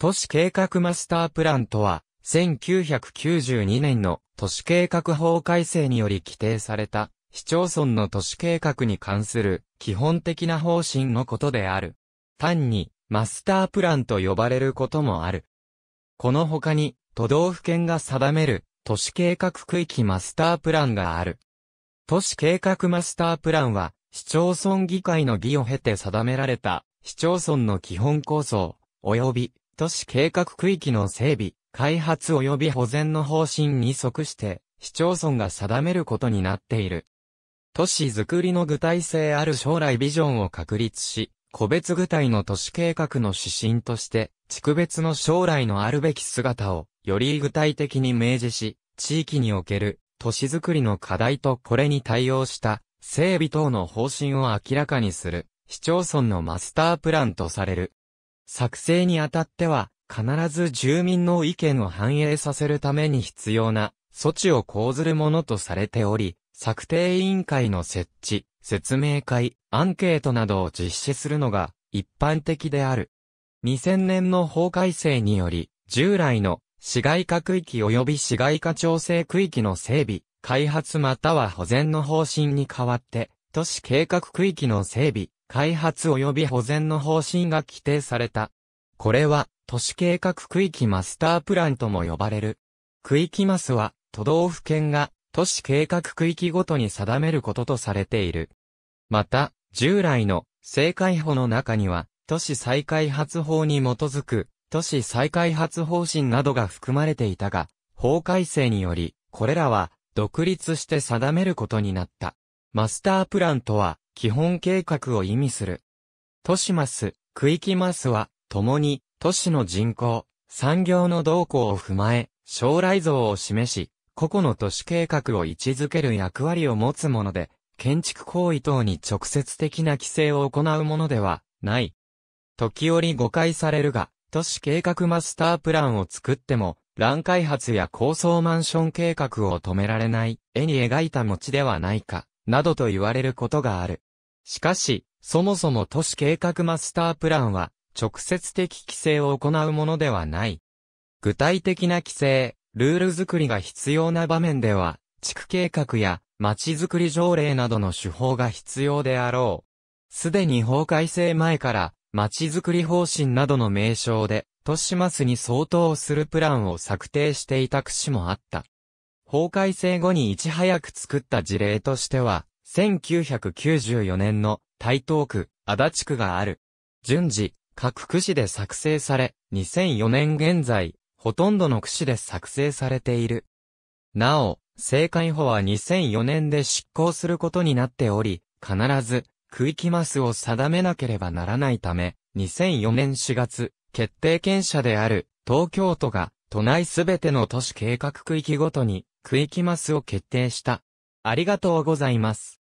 都市計画マスタープランとは、1992年の都市計画法改正により規定された市町村の都市計画に関する基本的な方針のことである。単にマスタープランと呼ばれることもある。この他に都道府県が定める都市計画区域マスタープランがある。都市計画マスタープランは市町村議会の議を経て定められた市町村の基本構想及び都市計画区域の整備、開発及び保全の方針に即して、市町村が定めることになっている。都市づくりの具体性ある将来ビジョンを確立し、個別具体の都市計画の指針として、地区別の将来のあるべき姿を、より具体的に明示し、地域における、都市づくりの課題とこれに対応した、整備等の方針を明らかにする、市町村のマスタープランとされる。作成にあたっては、必ず住民の意見を反映させるために必要な措置を講ずるものとされており、策定委員会の設置、説明会、アンケートなどを実施するのが一般的である。2000年の法改正により、従来の市街化区域及び市街化調整区域の整備、開発または保全の方針に代わって、都市計画区域の整備、開発及び保全の方針が規定された。これは、都市計画区域マスタープランとも呼ばれる。区域マスは、都道府県が都市計画区域ごとに定めることとされている。また、従来の正解法の中には、都市再開発法に基づく都市再開発方針などが含まれていたが、法改正により、これらは独立して定めることになった。マスタープランとは、基本計画を意味する。都市マス、区域マスは、共に、都市の人口、産業の動向を踏まえ、将来像を示し、個々の都市計画を位置づける役割を持つもので、建築行為等に直接的な規制を行うものではない。時折誤解されるが、都市計画マスタープランを作っても、乱開発や高層マンション計画を止められない、絵に描いた餅ではないか、などと言われることがある。しかし、そもそも都市計画マスタープランは、直接的規制を行うものではない。具体的な規制、ルール作りが必要な場面では、地区計画や街づくり条例などの手法が必要であろう。すでに法改正前から、街づくり方針などの名称で、都市マスに相当するプランを策定していた区市もあった。法改正後にいち早く作った事例としては、1994年の台東区、足立区がある。順次、各区市で作成され、2004年現在、ほとんどの区市で作成されている。なお、政解法は2004年で執行することになっており、必ず、区域マスを定めなければならないため、2004年4月、決定権者である、東京都が、都内すべての都市計画区域ごとに、区域マスを決定した。ありがとうございます。